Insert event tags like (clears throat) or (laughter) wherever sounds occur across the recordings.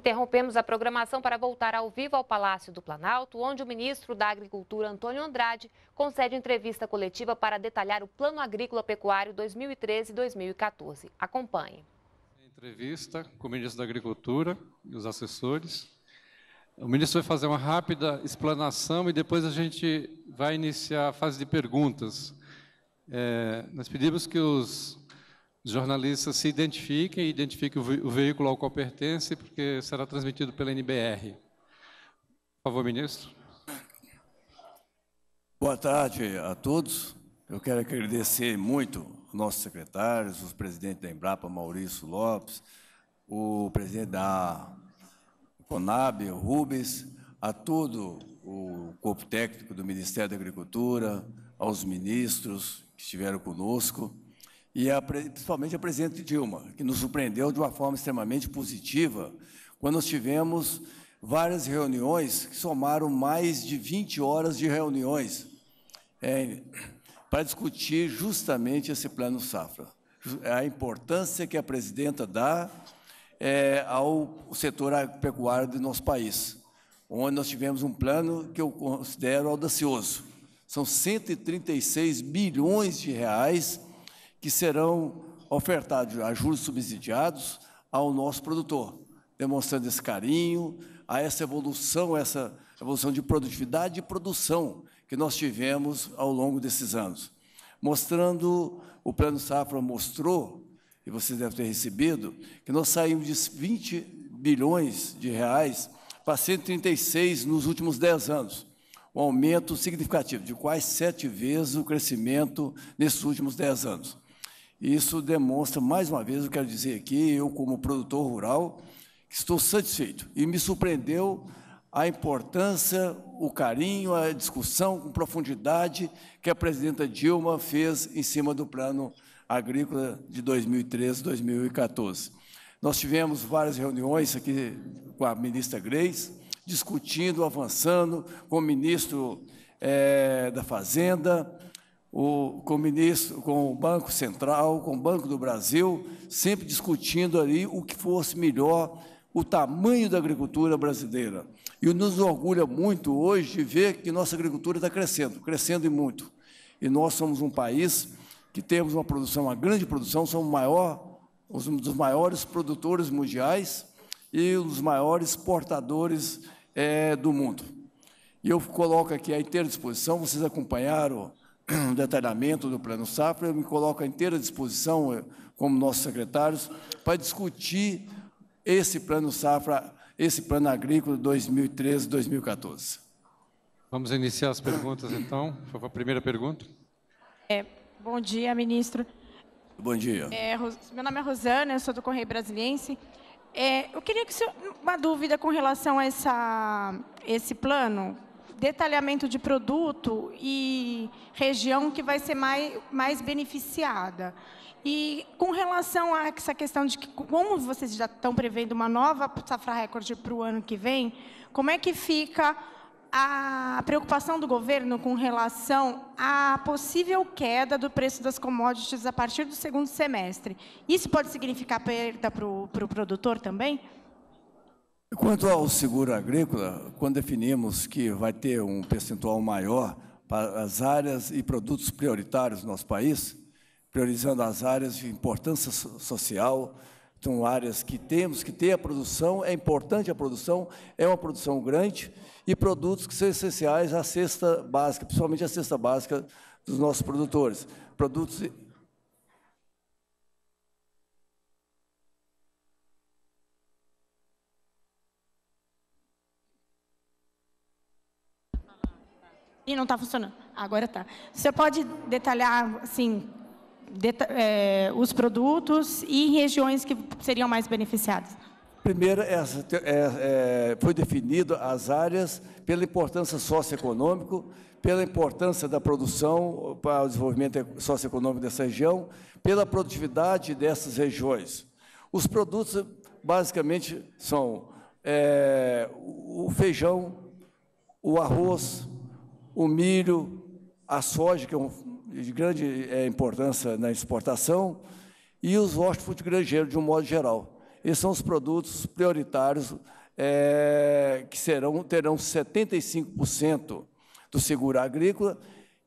Interrompemos a programação para voltar ao vivo ao Palácio do Planalto, onde o ministro da Agricultura, Antônio Andrade, concede entrevista coletiva para detalhar o Plano Agrícola Pecuário 2013-2014. Acompanhe. Entrevista com o ministro da Agricultura e os assessores. O ministro vai fazer uma rápida explanação e depois a gente vai iniciar a fase de perguntas. É, nós pedimos que os os jornalistas se identifiquem e identifiquem o, veículo ao qual pertence, porque será transmitido pela NBR. Por favor, ministro. Boa tarde a todos. Eu quero agradecer muito aos nossos secretários, os presidentes da Embrapa, Maurício Lopes, o presidente da Conab, Rubens, a todo o corpo técnico do Ministério da Agricultura, aos ministros que estiveram conosco e a, principalmente a presidente Dilma, que nos surpreendeu de uma forma extremamente positiva, quando nós tivemos várias reuniões que somaram mais de 20 horas de reuniões é, para discutir justamente esse plano safra, a importância que a presidenta dá é, ao setor agropecuário do nosso país, onde nós tivemos um plano que eu considero audacioso. São 136 bilhões de reais que serão ofertados a juros subsidiados ao nosso produtor, demonstrando esse carinho, a essa evolução, essa evolução de produtividade e produção que nós tivemos ao longo desses anos. Mostrando, o Plano Safra mostrou, e vocês devem ter recebido, que nós saímos de 20 bilhões de reais para 136 nos últimos 10 anos. Um aumento significativo, de quase sete vezes o crescimento nesses últimos 10 anos. Isso demonstra, mais uma vez, eu quero dizer aqui, eu, como produtor rural, estou satisfeito. E me surpreendeu a importância, o carinho, a discussão com profundidade que a presidenta Dilma fez em cima do plano agrícola de 2013, 2014. Nós tivemos várias reuniões aqui com a ministra Greis, discutindo, avançando, com o ministro é, da Fazenda, o, com, o ministro, com o Banco Central, com o Banco do Brasil, sempre discutindo ali o que fosse melhor o tamanho da agricultura brasileira. E nos orgulha muito hoje de ver que nossa agricultura está crescendo, crescendo e muito. E nós somos um país que temos uma produção, uma grande produção, somos maior, um dos maiores produtores mundiais e um dos maiores exportadores é, eh, do mundo. E eu coloco aqui à inteira disposição, vocês acompanharam um (clears throat) detalhamento do Plano Safra, eu me coloco à inteira disposição, eh, como nossos secretários, para discutir esse Plano Safra, esse Plano Agrícola 2013-2014. Vamos iniciar as perguntas, então. Por favor, primeira pergunta. É, bom dia, ministro. Bom dia. É, meu nome é Rosana, eu sou do Correio Brasiliense. É, eu queria que o senhor, uma dúvida com relação a essa, esse plano, detalhamento de produto e região que vai ser mais, mais beneficiada. E com relação a essa questão de que, como vocês já estão prevendo uma nova safra recorde para o ano que vem, como é que fica a preocupação do governo com relação à possível queda do preço das commodities a partir do segundo semestre? Isso pode significar perda para o, para o produtor também? Quanto ao seguro agrícola, quando definimos que vai ter um percentual maior para as áreas e produtos prioritários do nosso país, priorizando as áreas de importância social, são então áreas que temos que ter a produção, é importante a produção, é uma produção grande, e produtos que são essenciais à cesta básica, principalmente à cesta básica dos nossos produtores. Produtos E não está funcionando. Agora está. Você pode detalhar, assim, deta é, os produtos e regiões que seriam mais beneficiadas? Primeiro, essa, é, é, foi definido as áreas pela importância socioeconômica, pela importância da produção para o desenvolvimento socioeconômico dessa região, pela produtividade dessas regiões. Os produtos, basicamente, são é, o feijão, o arroz, o milho, a soja, que é um, de grande é, importância na exportação, e os hortifruti granjeiros, de um modo geral. Esses são os produtos prioritários é, que serão, terão 75% do seguro agrícola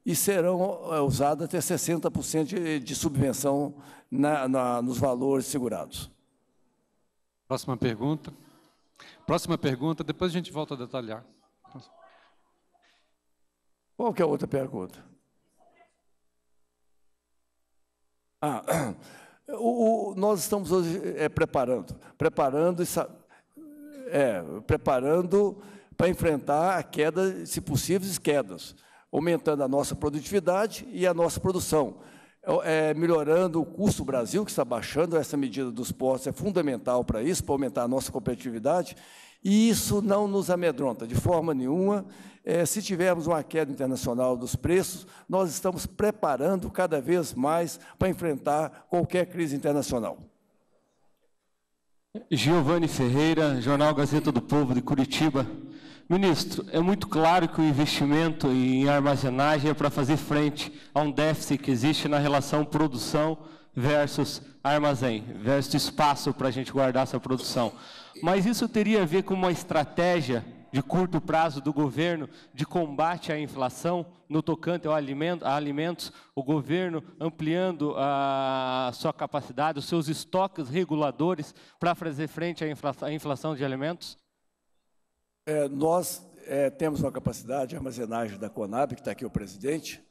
e serão é, usados até 60% de, de subvenção na, na, nos valores segurados. Próxima pergunta. Próxima pergunta, depois a gente volta a detalhar. Qual que é a outra pergunta? Ah, (clears throat) o, o, nós estamos hoje é, preparando, preparando, é, preparando para enfrentar a queda, se possíveis quedas, aumentando a nossa produtividade e a nossa produção é, melhorando o custo Brasil, que está baixando, essa medida dos postos é fundamental para isso, para aumentar a nossa competitividade, e isso não nos amedronta de forma nenhuma. É, se tivermos uma queda internacional dos preços, nós estamos preparando cada vez mais para enfrentar qualquer crise internacional. Giovanni Ferreira, Jornal Gazeta do Povo de Curitiba. Ministro, é muito claro que o investimento em armazenagem é para fazer frente a um déficit que existe na relação produção versus armazém, versus espaço para a gente guardar essa produção. Mas isso teria a ver com uma estratégia de curto prazo do governo de combate à inflação no tocante ao alimento, a alimentos, o governo ampliando a sua capacidade, os seus estoques reguladores para fazer frente à inflação de alimentos? É, nós é, temos uma capacidade de armazenagem da Conab, que está aqui o presidente.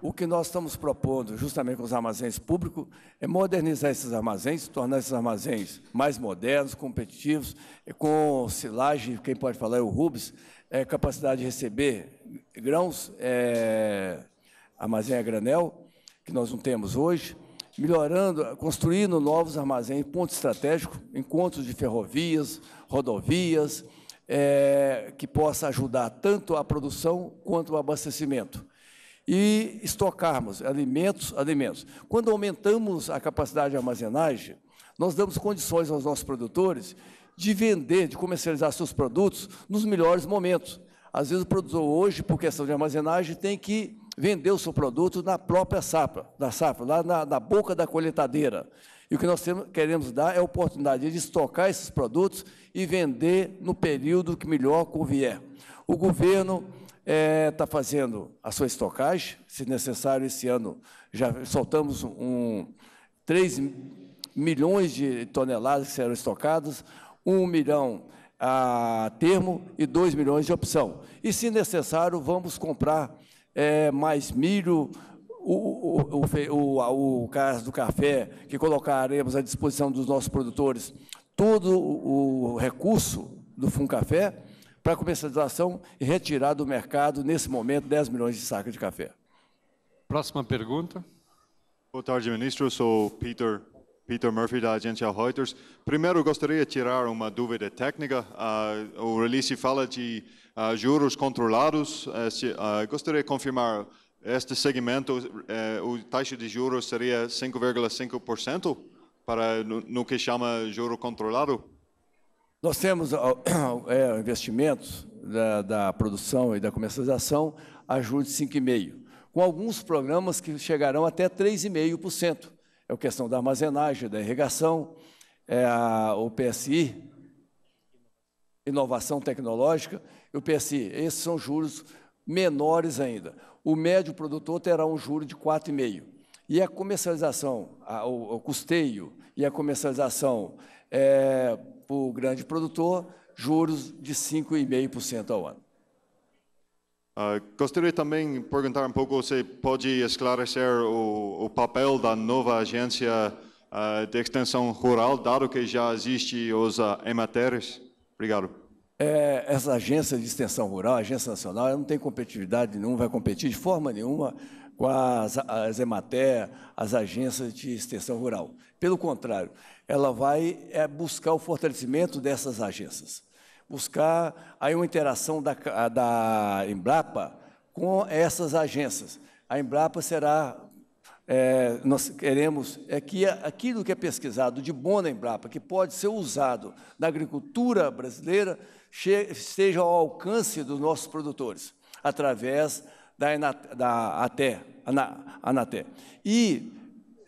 O que nós estamos propondo, justamente com os armazéns públicos, é modernizar esses armazéns, tornar esses armazéns mais modernos, competitivos, com silagem, quem pode falar é o Rubens, é, capacidade de receber grãos, é, armazém a granel, que nós não temos hoje, melhorando, construindo novos armazéns, pontos estratégicos encontros de ferrovias, rodovias, é, que possa ajudar tanto a produção quanto o abastecimento. E estocarmos alimentos, alimentos. Quando aumentamos a capacidade de armazenagem, nós damos condições aos nossos produtores de vender, de comercializar seus produtos nos melhores momentos. Às vezes o produtor hoje, por questão de armazenagem, tem que vender o seu produto na própria safra, da safra, lá na, na boca da colheitadeira. E o que nós queremos dar é a oportunidade de estocar esses produtos e vender no período que melhor convier. O governo está é, tá fazendo a sua estocagem, se necessário, esse ano já soltamos um, 3 milhões de toneladas que serão estocadas, 1 milhão a termo e 2 milhões de opção. E, se necessário, vamos comprar é, mais milho, o, o, o, o caso do café, que colocaremos à disposição dos nossos produtores todo o recurso do Café para comercialização e retirar do mercado, nesse momento, 10 milhões de sacas de café. Próxima pergunta. Boa tarde, ministro. Eu sou Peter, Peter Murphy, da agência Reuters. Primeiro, gostaria de tirar uma dúvida técnica. Uh, o release fala de uh, juros controlados. Uh, gostaria de confirmar este segmento, eh, o taxa de juros seria 5,5% para no, no, que chama juro controlado? Nós temos (coughs) é, investimentos da, da, produção e da comercialização a juros de 5,5%, com alguns programas que chegarão até 3,5%. É a questão da armazenagem, da irrigação, é a, o PSI, inovação tecnológica, e o PSI. Esses são juros menores ainda o médio produtor terá um juro de 4,5%. E a comercialização, a, o, o, custeio e a comercialização é, para o grande produtor, juros de 5,5% ao ano. Uh, gostaria também de perguntar um pouco se pode esclarecer o, o papel da nova agência uh, de extensão rural, dado que já existe os uh, ah, EMATERs. Obrigado é, essa agência de extensão rural, a agência nacional, ela não tem competitividade nenhuma, vai competir de forma nenhuma com as, as EMATER, as agências de extensão rural. Pelo contrário, ela vai é, buscar o fortalecimento dessas agências, buscar aí uma interação da, da Embrapa com essas agências. A Embrapa será é, nós queremos é que aquilo que é pesquisado de bom na Embrapa, que pode ser usado na agricultura brasileira, esteja ao alcance dos nossos produtores, através da, da ATE, ANATE. E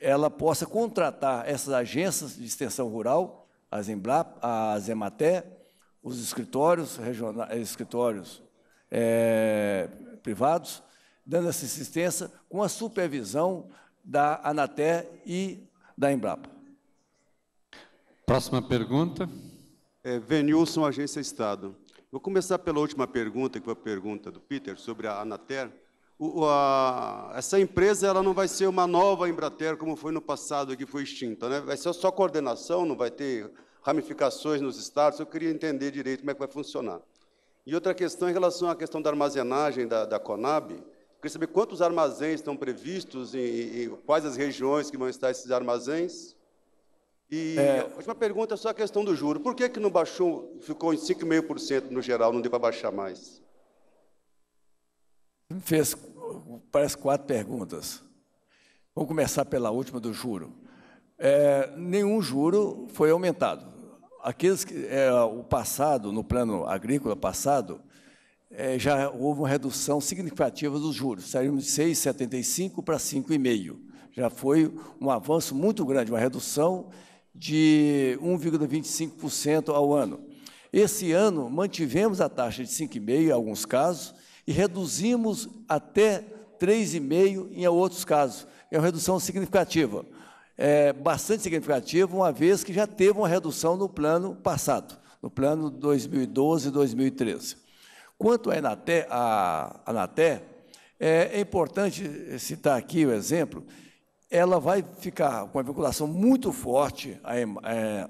ela possa contratar essas agências de extensão rural, as Embrapa, as Ematé, os escritórios regionais, escritórios é, privados, dando essa assistência com a supervisão da ANATE e da Embrapa. Próxima pergunta. É, Venilson, Agência Estado. Vou começar pela última pergunta, que foi a pergunta do Peter, sobre a Anater. O, a, essa empresa ela não vai ser uma nova Embrater, como foi no passado, que foi extinta. Né? Vai ser só coordenação, não vai ter ramificações nos estados. Eu queria entender direito como é que vai funcionar. E outra questão em relação à questão da armazenagem da, da Conab. Queria saber quantos armazéns estão previstos e, e quais as regiões que vão estar esses armazéns. E é... a última pergunta é só a questão do juro. Por que, que não baixou, ficou em 5,5% no geral, não deu para baixar mais? Me fez, parece, quatro perguntas. Vamos começar pela última do juro. É, nenhum juro foi aumentado. Aqueles que, é, o passado, no plano agrícola passado, é, já houve uma redução significativa dos juros. Saímos de 6,75 para 5,5. Já foi um avanço muito grande, uma redução de 1,25% ao ano. Esse ano, mantivemos a taxa de 5,5% em alguns casos e reduzimos até 3,5% em outros casos. É uma redução significativa, é bastante significativa, uma vez que já teve uma redução no plano passado, no plano 2012 e 2013. Quanto à Enate, a Anaté, é importante citar aqui o exemplo ela vai ficar com uma vinculação muito forte à, é, (clears throat)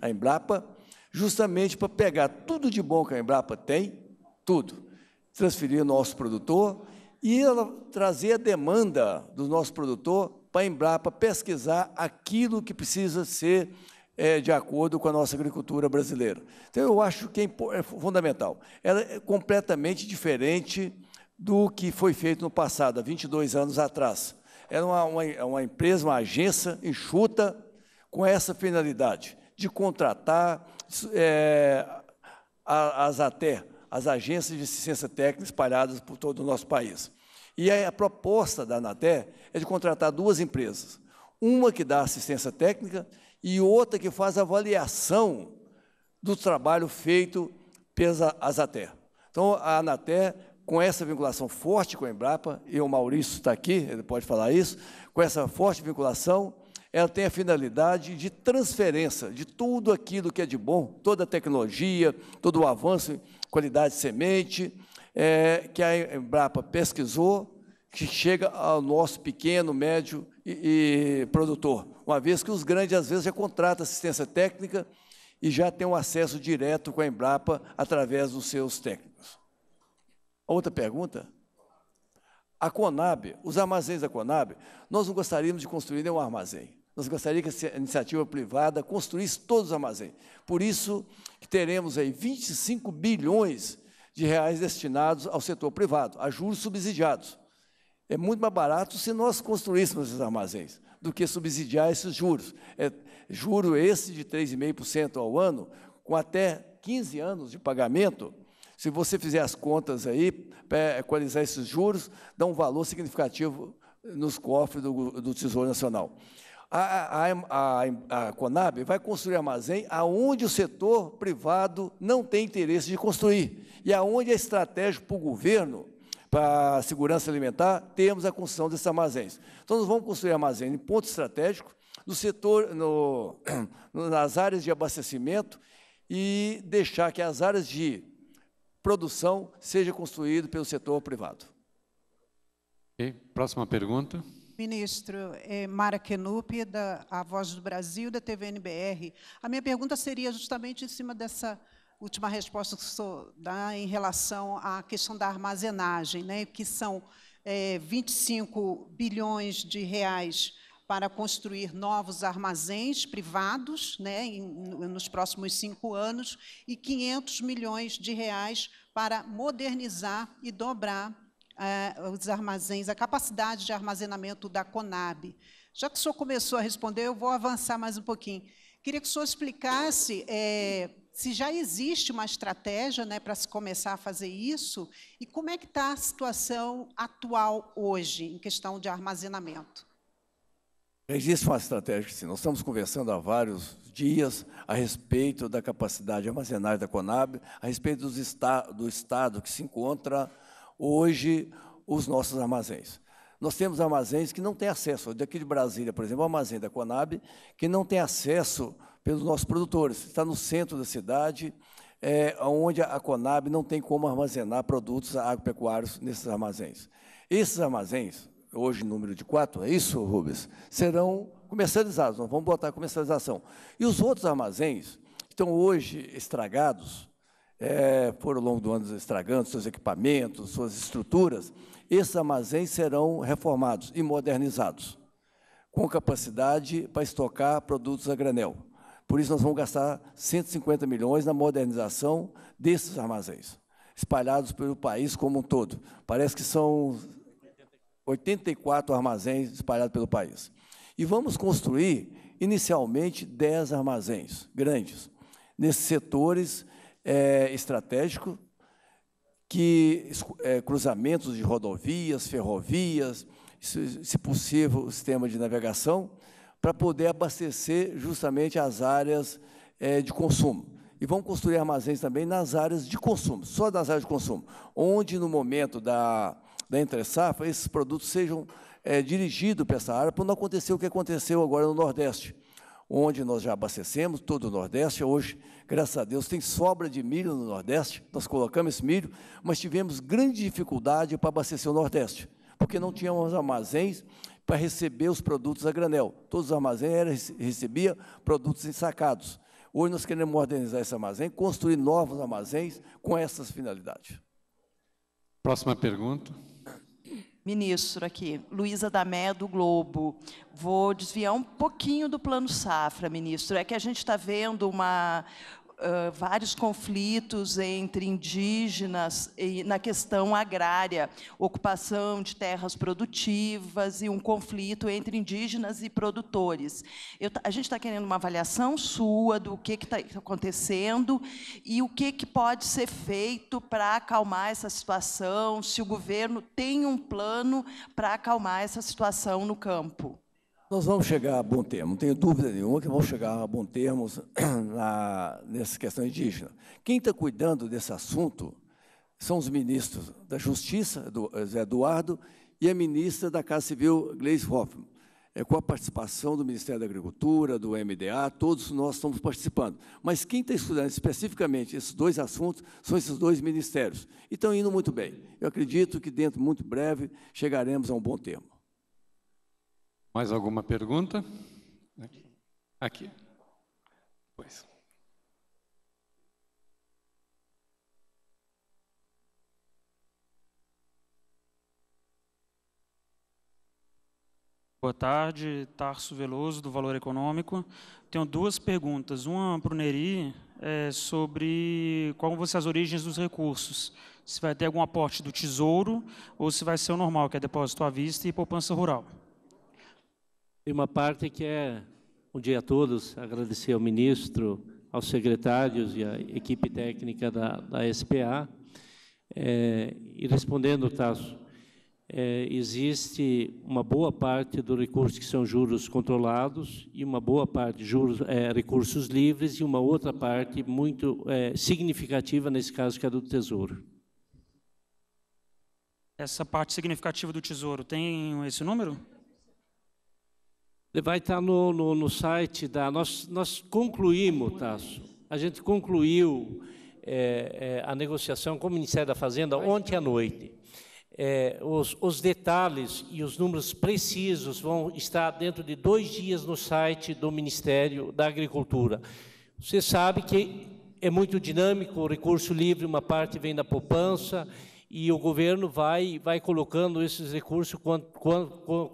à Embrapa, justamente para pegar tudo de bom que a Embrapa tem, tudo, transferir ao nosso produtor e ela trazer a demanda do nosso produtor para a Embrapa pesquisar aquilo que precisa ser é, de acordo com a nossa agricultura brasileira. Então, eu acho que é, é fundamental. Ela é completamente diferente do que foi feito no passado, há 22 anos atrás era uma, uma, uma empresa, uma agência enxuta com essa finalidade de contratar é, as até as agências de assistência técnica espalhadas por todo o nosso país. E a proposta da Anaté é de contratar duas empresas, uma que dá assistência técnica e outra que faz avaliação do trabalho feito pela Azaté. Então, a Anaté com essa vinculação forte com a Embrapa, e o Maurício está aqui, ele pode falar isso, com essa forte vinculação, ela tem a finalidade de transferência de tudo aquilo que é de bom, toda a tecnologia, todo o avanço, qualidade de semente, é, que a Embrapa pesquisou, que chega ao nosso pequeno, médio e, e produtor, uma vez que os grandes, às vezes, já contratam assistência técnica e já têm um acesso direto com a Embrapa através dos seus técnicos. Outra pergunta? A Conab, os armazéns da Conab, nós não gostaríamos de construir nenhum armazém. Nós gostaríamos que a iniciativa privada construísse todos os armazéns. Por isso que teremos aí 25 bilhões de reais destinados ao setor privado, a juros subsidiados. É muito mais barato se nós construíssemos esses armazéns do que subsidiar esses juros. É, juro esse de 3,5% ao ano, com até 15 anos de pagamento, se você fizer as contas aí, equalizar esses juros, dá um valor significativo nos cofres do, do Tesouro Nacional. A, a, a, a, Conab vai construir armazém aonde o setor privado não tem interesse de construir e aonde é estratégico para o governo, para a segurança alimentar, termos a construção desses armazéns. Então, nós vamos construir armazém em ponto estratégico, no setor, no, (clears throat) nas áreas de abastecimento e deixar que as áreas de produção seja construído pelo setor privado. E próxima pergunta. Ministro, é Mara Kenup, da A Voz do Brasil, da TVNBR. A minha pergunta seria justamente em cima dessa última resposta que o senhor dá em relação à questão da armazenagem, né, que são é, 25 bilhões de reais para construir novos armazéns privados né, em, nos próximos cinco anos e 500 milhões de reais para modernizar e dobrar é, os armazéns, a capacidade de armazenamento da Conab. Já que o senhor começou a responder, eu vou avançar mais um pouquinho. Queria que o senhor explicasse é, se já existe uma estratégia né, para se começar a fazer isso e como é que está a situação atual hoje em questão de armazenamento. Existe uma estratégia que sim. Nós estamos conversando há vários dias a respeito da capacidade de armazenagem da Conab, a respeito dos esta do estado que se encontra hoje os nossos armazéns. Nós temos armazéns que não têm acesso, daqui de Brasília, por exemplo, o armazém da Conab, que não tem acesso pelos nossos produtores. Está no centro da cidade, é, onde a Conab não tem como armazenar produtos agropecuários nesses armazéns. Esses armazéns, hoje número de quatro, é isso, Rubens? Serão comercializados, nós vamos botar comercialização. E os outros armazéns estão hoje estragados, é, foram ao longo do ano estragando seus equipamentos, suas estruturas, esses armazéns serão reformados e modernizados, com capacidade para estocar produtos a granel. Por isso, nós vamos gastar 150 milhões na modernização desses armazéns, espalhados pelo país como um todo. Parece que são 84 armazéns espalhados pelo país. E vamos construir, inicialmente, 10 armazéns grandes, nesses setores é, eh, estratégicos, que é, cruzamentos de rodovias, ferrovias, se, possível, sistema de navegação, para poder abastecer justamente as áreas é, de consumo. E vamos construir armazéns também nas áreas de consumo, só nas áreas de consumo, onde no momento da da né, Entre Safra, esses produtos sejam é, dirigidos para essa área, para não acontecer o que aconteceu agora no Nordeste, onde nós já abastecemos todo o Nordeste. Hoje, graças a Deus, tem sobra de milho no Nordeste, nós colocamos esse milho, mas tivemos grande dificuldade para abastecer o Nordeste, porque não tínhamos armazéns para receber os produtos a granel. Todos os armazéns era, recebia produtos ensacados. Hoje nós queremos modernizar esse armazém, construir novos armazéns com essas finalidades. Próxima pergunta ministro aqui, Luísa Damé, do Globo. Vou desviar um pouquinho do plano safra, ministro. É que a gente está vendo uma, vários conflitos entre indígenas e, na questão agrária, ocupação de terras produtivas e um conflito entre indígenas e produtores. Eu, a gente está querendo uma avaliação sua do que está acontecendo e o que, que pode ser feito para acalmar essa situação, se o governo tem um plano para acalmar essa situação no campo. Nós vamos chegar a bom termo, não tenho dúvida nenhuma que vamos chegar a bom termo (clears throat) na, nessa questão indígena. Quem está cuidando desse assunto são os ministros da Justiça, do eh, Zé Eduardo, e a ministra da Casa Civil, Gleisi Hoffmann. É, com a participação do Ministério da Agricultura, do MDA, todos nós estamos participando. Mas quem está estudando especificamente esses dois assuntos são esses dois ministérios. E estão indo muito bem. Eu acredito que dentro muito breve chegaremos a um bom termo. Mais alguma pergunta? Aqui. Pois. Boa tarde, Tarso Veloso, do Valor Econômico. Tenho duas perguntas. Uma para o Neri, é sobre como vão ser as origens dos recursos. Se vai ter algum aporte do Tesouro ou se vai ser o normal, que é depósito à vista e poupança rural. Tem uma parte que é, um dia a todos, agradecer ao ministro, aos secretários e à equipe técnica da, da SPA. É, e respondendo, Tasso, é, existe uma boa parte do recurso que são juros controlados e uma boa parte juros é, recursos livres e uma outra parte muito é, significativa nesse caso que é do tesouro. Essa parte significativa do tesouro tem esse número? Vai estar no, no, no site da. Nós, nós concluímos, Tasso. A gente concluiu é, é, a negociação com o Ministério da Fazenda ontem à noite. É, os, os, detalhes e os números precisos vão estar dentro de dois dias no site do Ministério da Agricultura. Você sabe que é muito dinâmico, o recurso livre, uma parte vem da poupança, e o governo vai, vai colocando esses recursos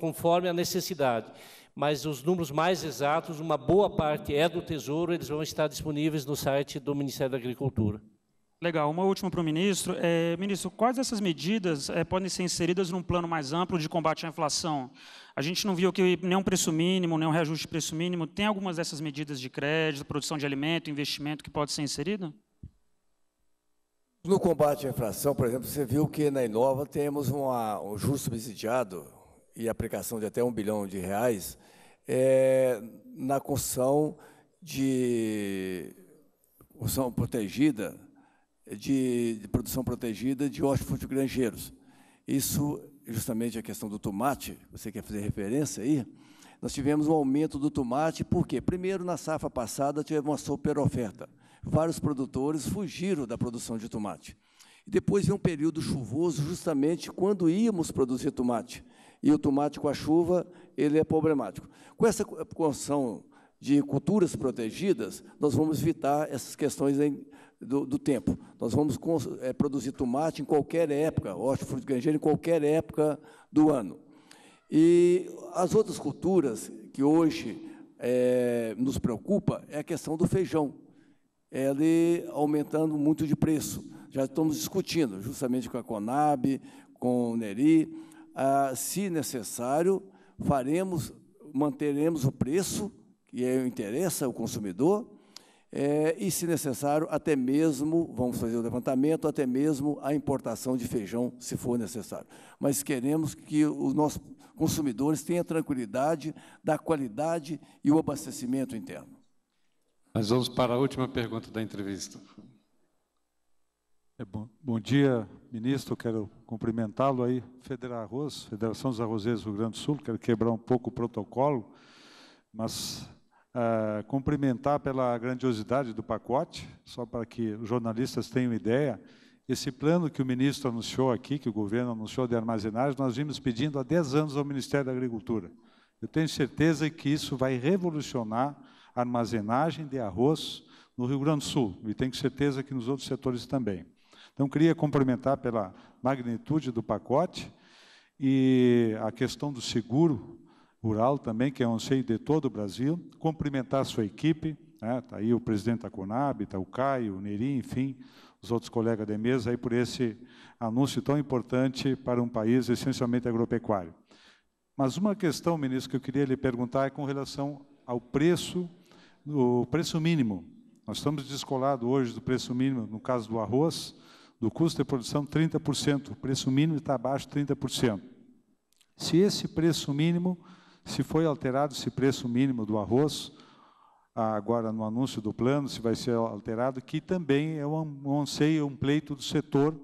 conforme a necessidade mas os números mais exatos, uma boa parte é do Tesouro, eles vão estar disponíveis no site do Ministério da Agricultura. Legal. Uma última para o ministro. É, ministro, quais dessas medidas é, podem ser inseridas num plano mais amplo de combate à inflação? A gente não viu que nenhum preço mínimo, nenhum reajuste de preço mínimo. Tem algumas dessas medidas de crédito, produção de alimento, investimento que pode ser inserido? No combate à inflação, por exemplo, você viu que na Inova temos uma, um justo subsidiado, e aplicação de até um bilhão de reais é, na construção de produção protegida, de, de produção protegida de hortifruti granjeiros. Isso, é justamente a questão do tomate, você quer fazer referência aí, nós tivemos um aumento do tomate, por quê? Primeiro, na safra passada, tivemos uma super oferta. Vários produtores fugiram da produção de tomate. E depois veio um período chuvoso, justamente quando íamos produzir tomate e o tomate com a chuva, ele é problemático. Com essa construção de culturas protegidas, nós vamos evitar essas questões em, do, do, tempo. Nós vamos é, produzir tomate em qualquer época, hortifruti granjeiro em qualquer época do ano. E as outras culturas que hoje é, nos preocupa é a questão do feijão. Ele aumentando muito de preço. Já estamos discutindo, justamente com a Conab, com o Neri, ah, se necessário, faremos, manteremos o preço, que é, o interessa ao é consumidor, é, e, se necessário, até mesmo, vamos fazer o levantamento, até mesmo a importação de feijão, se for necessário. Mas queremos que os nossos consumidores tenham tranquilidade da qualidade e o abastecimento interno. Mas vamos para a última pergunta da entrevista. É bom. bom. dia, ministro. Quero cumprimentá-lo aí, Federal Arroz, Federação dos Arrozeiros do Rio Grande do Sul. Quero quebrar um pouco o protocolo, mas ah, cumprimentar pela grandiosidade do pacote, só para que os jornalistas tenham ideia. Esse plano que o ministro anunciou aqui, que o governo anunciou de armazenagem, nós vimos pedindo há 10 anos ao Ministério da Agricultura. Eu tenho certeza que isso vai revolucionar a armazenagem de arroz no Rio Grande do Sul, e tenho certeza que nos outros setores também. Então, queria cumprimentar pela magnitude do pacote e a questão do seguro rural também, que é um anseio de todo o Brasil. Cumprimentar a sua equipe, está né? Tá aí o presidente da Conab, está o Caio, o Neri, enfim, os outros colegas de mesa, aí por esse anúncio tão importante para um país essencialmente agropecuário. Mas uma questão, ministro, que eu queria lhe perguntar é com relação ao preço, o preço mínimo. Nós estamos descolados hoje do preço mínimo, no caso do arroz, do custo de produção 30%. O preço mínimo está abaixo de 30%. Se esse preço mínimo, se foi alterado esse preço mínimo do arroz, ah, agora no anúncio do plano, se vai ser alterado, que também é um anseio, um pleito do setor,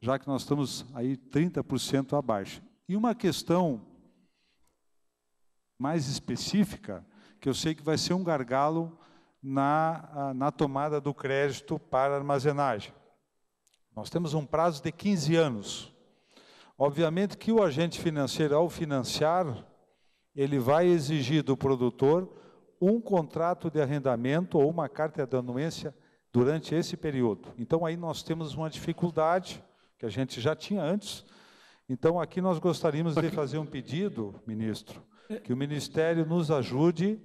já que nós estamos aí 30% abaixo. E uma questão mais específica, que eu sei que vai ser um gargalo na, ah, na tomada do crédito para armazenagem. Nós temos um prazo de 15 anos. Obviamente que o agente financeiro, ao financiar, ele vai exigir do produtor um contrato de arrendamento ou uma carta de anuência durante esse período. Então, aí nós temos uma dificuldade que a gente já tinha antes. Então, aqui nós gostaríamos de fazer um pedido, ministro, que o Ministério nos ajude,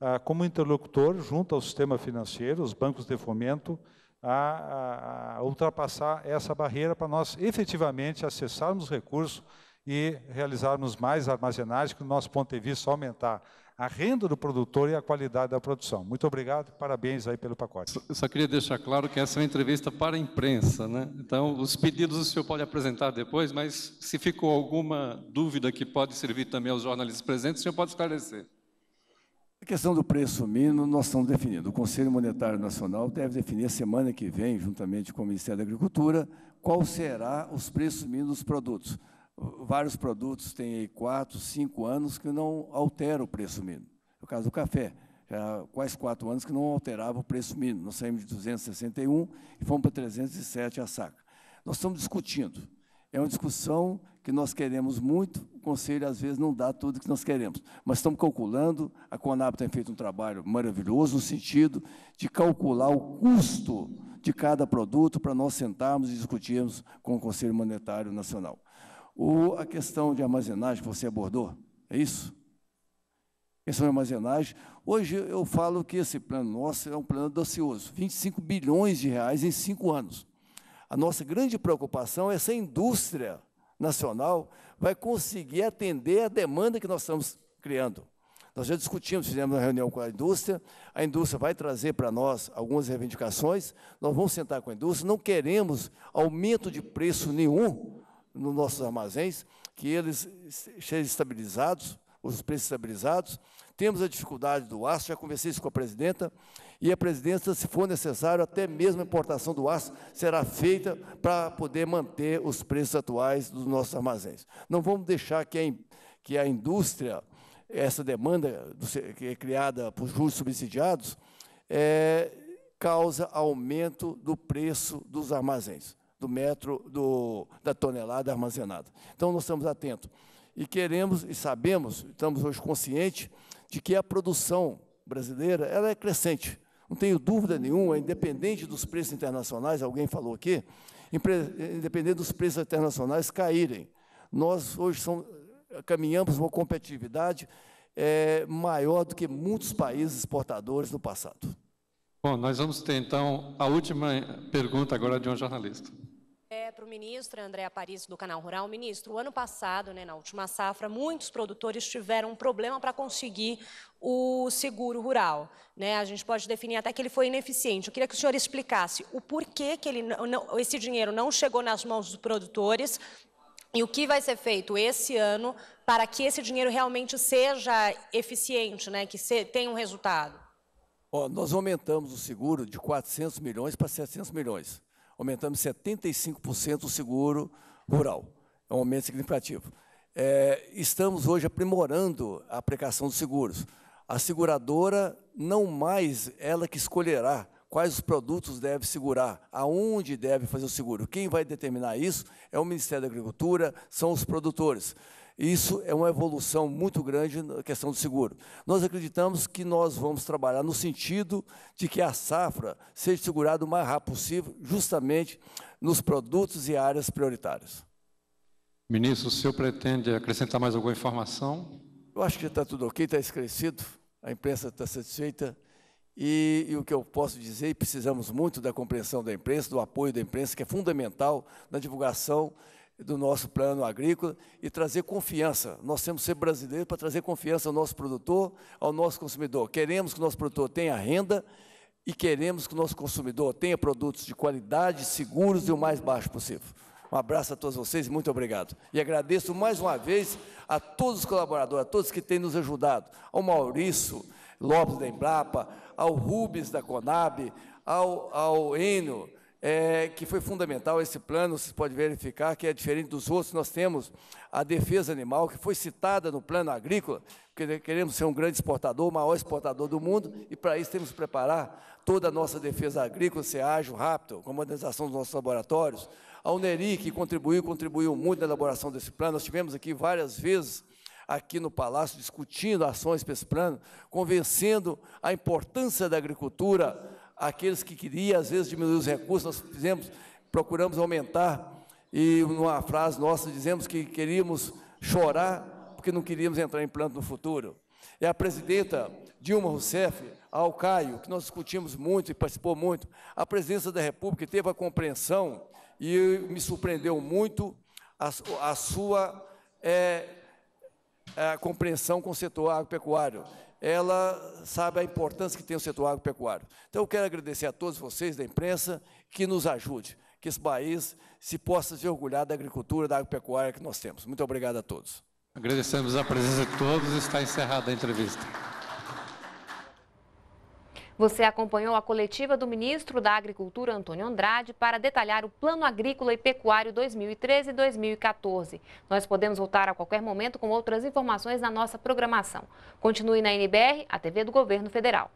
ah, como interlocutor, junto ao sistema financeiro, os bancos de fomento, a, a, a ultrapassar essa barreira para nós efetivamente acessarmos recursos e realizarmos mais armazenagem, que, do nosso ponto de vista, aumentar a renda do produtor e a qualidade da produção. Muito obrigado, parabéns aí pelo pacote. Eu só queria deixar claro que essa é uma entrevista para a imprensa, né? Então, os pedidos o senhor pode apresentar depois, mas se ficou alguma dúvida que pode servir também aos jornalistas presentes, o senhor pode esclarecer. A questão do preço mínimo nós estamos definindo. O Conselho Monetário Nacional deve definir semana que vem, juntamente com o Ministério da Agricultura, qual será os preços mínimos dos produtos. Vários produtos têm aí quatro, cinco anos que não alteram o preço mínimo. No é caso do café, já quase quatro anos que não alterava o preço mínimo. Nós saímos de 261 e fomos para 307 a saca. Nós estamos discutindo é uma discussão que nós queremos muito, o Conselho às vezes não dá tudo o que nós queremos, mas estamos calculando, a Conab tem feito um trabalho maravilhoso no sentido de calcular o custo de cada produto para nós sentarmos e discutirmos com o Conselho Monetário Nacional. O, a questão de armazenagem que você abordou, é isso? questão de armazenagem. Hoje eu falo que esse plano nosso é um plano docioso, 25 bilhões de reais em cinco anos. A nossa grande preocupação é se a indústria nacional vai conseguir atender a demanda que nós estamos criando. Nós já discutimos, fizemos uma reunião com a indústria, a indústria vai trazer para nós algumas reivindicações, nós vamos sentar com a indústria, não queremos aumento de preço nenhum nos nossos armazéns, que eles sejam estabilizados, os preços estabilizados. Temos a dificuldade do aço, já conversei isso com a presidenta, e a presidenta, se for necessário, até mesmo a importação do aço será feita para poder manter os preços atuais dos nossos armazéns. Não vamos deixar que a, que a indústria, essa demanda que é criada por juros subsidiados, é, causa aumento do preço dos armazéns, do metro, do, da tonelada armazenada. Então, nós estamos atentos e queremos e sabemos, estamos hoje conscientes de que a produção brasileira ela é crescente. Não tenho dúvida nenhuma, independente dos preços internacionais, alguém falou aqui, independente dos preços internacionais caírem, nós hoje são, caminhamos uma competitividade é, maior do que muitos países exportadores no passado. Bom, nós vamos ter então a última pergunta agora de um jornalista. É, para o ministro André Paris, do Canal Rural. Ministro, o ano passado, né, na última safra, muitos produtores tiveram um problema para conseguir o seguro rural. Né? A gente pode definir até que ele foi ineficiente. Eu queria que o senhor explicasse o porquê que ele não, esse dinheiro não chegou nas mãos dos produtores e o que vai ser feito esse ano para que esse dinheiro realmente seja eficiente, né? que se, tenha um resultado. Ó, nós aumentamos o seguro de 400 milhões para 700 milhões aumentamos 75% o seguro rural. É um aumento significativo. É, estamos hoje aprimorando a aplicação dos seguros. A seguradora, não mais ela que escolherá quais os produtos deve segurar, aonde deve fazer o seguro. Quem vai determinar isso é o Ministério da Agricultura, são os produtores. Isso é uma evolução muito grande na questão do seguro. Nós acreditamos que nós vamos trabalhar no sentido de que a safra seja segurada o mais rápido possível, justamente nos produtos e áreas prioritárias. Ministro, o senhor pretende acrescentar mais alguma informação? Eu acho que está tudo ok, está esclarecido, a imprensa está satisfeita. E, e, o que eu posso dizer, e precisamos muito da compreensão da imprensa, do apoio da imprensa, que é fundamental na divulgação do nosso plano agrícola e trazer confiança. Nós temos que ser brasileiros para trazer confiança ao nosso produtor, ao nosso consumidor. Queremos que o nosso produtor tenha renda e queremos que o nosso consumidor tenha produtos de qualidade, seguros e o mais baixo possível. Um abraço a todos vocês e muito obrigado. E agradeço mais uma vez a todos os colaboradores, a todos que têm nos ajudado, ao Maurício Lopes da Embrapa, ao Rubens da Conab, ao, ao Enio, é, que foi fundamental esse plano, vocês podem verificar que é diferente dos outros. Nós temos a defesa animal, que foi citada no plano agrícola, porque queremos ser um grande exportador, o maior exportador do mundo, e para isso temos que preparar toda a nossa defesa agrícola, ser ágil, rápido, com a modernização dos nossos laboratórios. A UNERI, que contribuiu, contribuiu muito na elaboração desse plano. Nós tivemos aqui várias vezes aqui no Palácio, discutindo ações para esse plano, convencendo a importância da agricultura aqueles que queriam, às vezes, diminuir os recursos, nós fizemos, procuramos aumentar, e numa frase nossa dizemos que queríamos chorar porque não queríamos entrar em planta no futuro. É a presidenta Dilma Rousseff, ao Caio, que nós discutimos muito e participou muito, a presidência da República teve a compreensão e me surpreendeu muito a, a sua é, a compreensão com o setor agropecuário ela sabe a importância que tem o setor agropecuário. Então, eu quero agradecer a todos vocês da imprensa que nos ajude, que esse país se possa se orgulhar da agricultura, da agropecuária que nós temos. Muito obrigado a todos. Agradecemos a presença de todos. Está encerrada a entrevista. Você acompanhou a coletiva do ministro da Agricultura, Antônio Andrade, para detalhar o Plano Agrícola e Pecuário 2013-2014. Nós podemos voltar a qualquer momento com outras informações na nossa programação. Continue na NBR, a TV do Governo Federal.